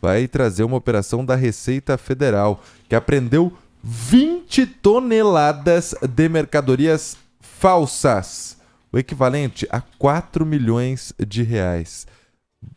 vai trazer uma operação da Receita Federal, que apreendeu 20 toneladas de mercadorias falsas, o equivalente a 4 milhões de reais.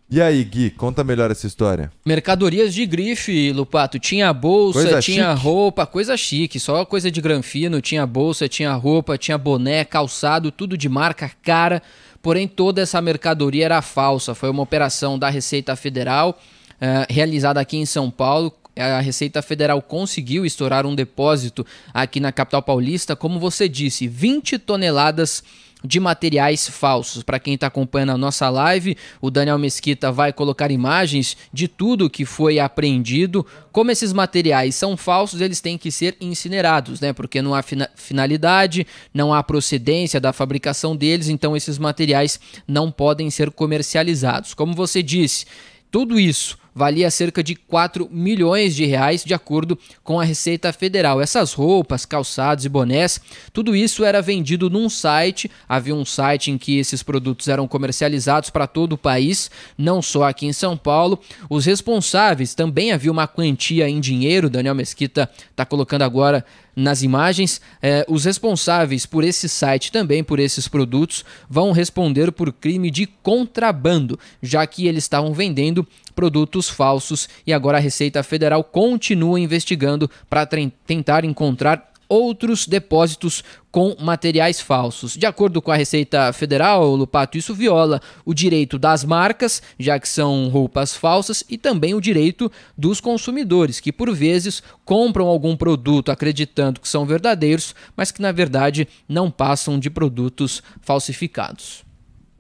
E aí, Gui, conta melhor essa história. Mercadorias de grife, Lupato. Tinha bolsa, coisa tinha chique. roupa, coisa chique, só coisa de granfino. Tinha bolsa, tinha roupa, tinha boné, calçado, tudo de marca cara. Porém, toda essa mercadoria era falsa. Foi uma operação da Receita Federal eh, realizada aqui em São Paulo. A Receita Federal conseguiu estourar um depósito aqui na capital paulista, como você disse, 20 toneladas de materiais falsos. Para quem está acompanhando a nossa live, o Daniel Mesquita vai colocar imagens de tudo que foi apreendido. Como esses materiais são falsos, eles têm que ser incinerados, né? Porque não há fina finalidade, não há procedência da fabricação deles, então esses materiais não podem ser comercializados. Como você disse, tudo isso valia cerca de 4 milhões de reais, de acordo com a Receita Federal. Essas roupas, calçados e bonés, tudo isso era vendido num site. Havia um site em que esses produtos eram comercializados para todo o país, não só aqui em São Paulo. Os responsáveis também havia uma quantia em dinheiro. Daniel Mesquita está colocando agora nas imagens. Eh, os responsáveis por esse site, também por esses produtos, vão responder por crime de contrabando, já que eles estavam vendendo produtos falsos e agora a Receita Federal continua investigando para tentar encontrar outros depósitos com materiais falsos. De acordo com a Receita Federal, Lupato, isso viola o direito das marcas, já que são roupas falsas, e também o direito dos consumidores, que por vezes compram algum produto acreditando que são verdadeiros, mas que na verdade não passam de produtos falsificados.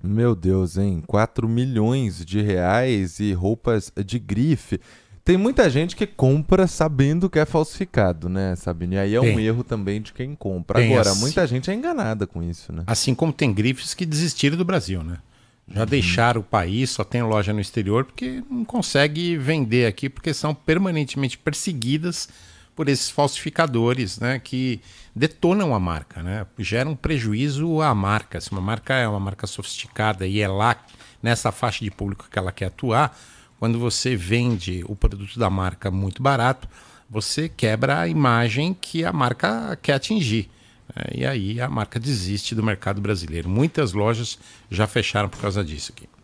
Meu Deus, hein? 4 milhões de reais e roupas de grife. Tem muita gente que compra sabendo que é falsificado, né, Sabine? E aí é um erro também de quem compra. Tem Agora, assim... muita gente é enganada com isso, né? Assim como tem grifes que desistiram do Brasil, né? Já uhum. deixaram o país, só tem loja no exterior porque não consegue vender aqui, porque são permanentemente perseguidas por esses falsificadores né, que detonam a marca, né, geram prejuízo à marca. Se uma marca é uma marca sofisticada e é lá nessa faixa de público que ela quer atuar, quando você vende o produto da marca muito barato, você quebra a imagem que a marca quer atingir. Né? E aí a marca desiste do mercado brasileiro. Muitas lojas já fecharam por causa disso aqui.